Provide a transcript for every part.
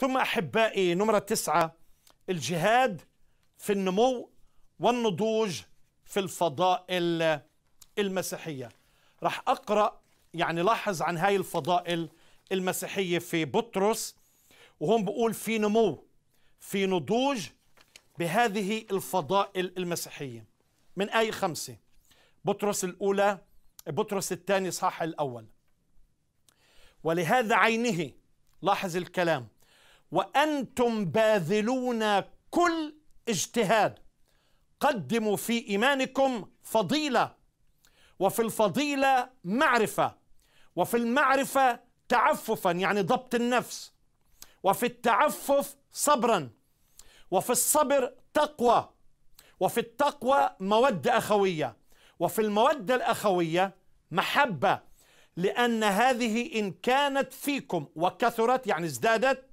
ثم أحبائي نمرة تسعة الجهاد في النمو والنضوج في الفضائل المسيحية راح أقرأ يعني لاحظ عن هاي الفضائل المسيحية في بطرس وهم بقول في نمو في نضوج بهذه الفضائل المسيحية من آية خمسة بطرس الأولى بطرس الثاني صح الأول ولهذا عينه لاحظ الكلام وانتم باذلون كل اجتهاد قدموا في ايمانكم فضيله وفي الفضيله معرفه وفي المعرفه تعففا يعني ضبط النفس وفي التعفف صبرا وفي الصبر تقوى وفي التقوى موده اخويه وفي الموده الاخويه محبه لان هذه ان كانت فيكم وكثرت يعني ازدادت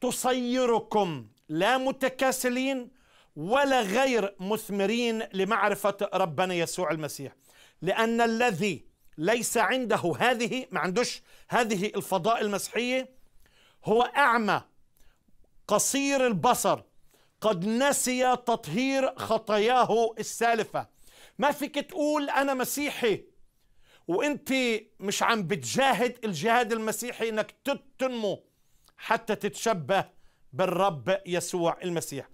تصيركم لا متكاسلين ولا غير مثمرين لمعرفة ربنا يسوع المسيح لأن الذي ليس عنده هذه ما عندوش هذه الفضاء المسيحية هو أعمى قصير البصر قد نسي تطهير خطاياه السالفة ما فيك تقول أنا مسيحي وانت مش عم بتجاهد الجهاد المسيحي انك تنمو حتى تتشبه بالرب يسوع المسيح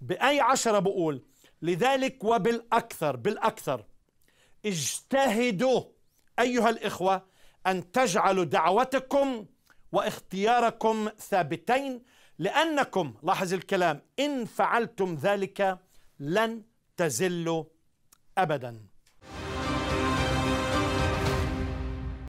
بأي عشرة بقول لذلك وبالأكثر بالأكثر اجتهدوا أيها الإخوة أن تجعلوا دعوتكم واختياركم ثابتين لأنكم لاحظ الكلام إن فعلتم ذلك لن تزلوا أبداً